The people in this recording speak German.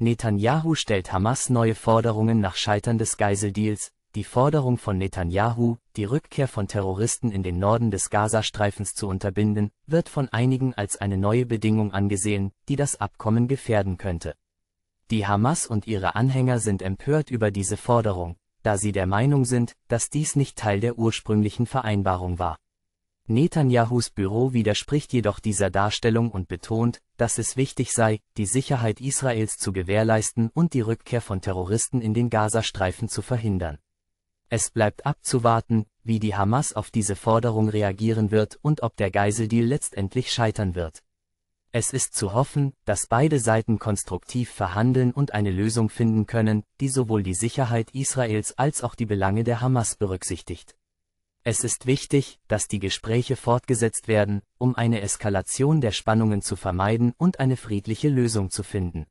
Netanyahu stellt Hamas neue Forderungen nach Scheitern des Geiseldeals, die Forderung von Netanyahu, die Rückkehr von Terroristen in den Norden des Gazastreifens zu unterbinden, wird von einigen als eine neue Bedingung angesehen, die das Abkommen gefährden könnte. Die Hamas und ihre Anhänger sind empört über diese Forderung, da sie der Meinung sind, dass dies nicht Teil der ursprünglichen Vereinbarung war Netanyahus Büro widerspricht jedoch dieser Darstellung und betont, dass es wichtig sei, die Sicherheit Israels zu gewährleisten und die Rückkehr von Terroristen in den Gazastreifen zu verhindern. Es bleibt abzuwarten, wie die Hamas auf diese Forderung reagieren wird und ob der Geiseldeal letztendlich scheitern wird. Es ist zu hoffen, dass beide Seiten konstruktiv verhandeln und eine Lösung finden können, die sowohl die Sicherheit Israels als auch die Belange der Hamas berücksichtigt. Es ist wichtig, dass die Gespräche fortgesetzt werden, um eine Eskalation der Spannungen zu vermeiden und eine friedliche Lösung zu finden.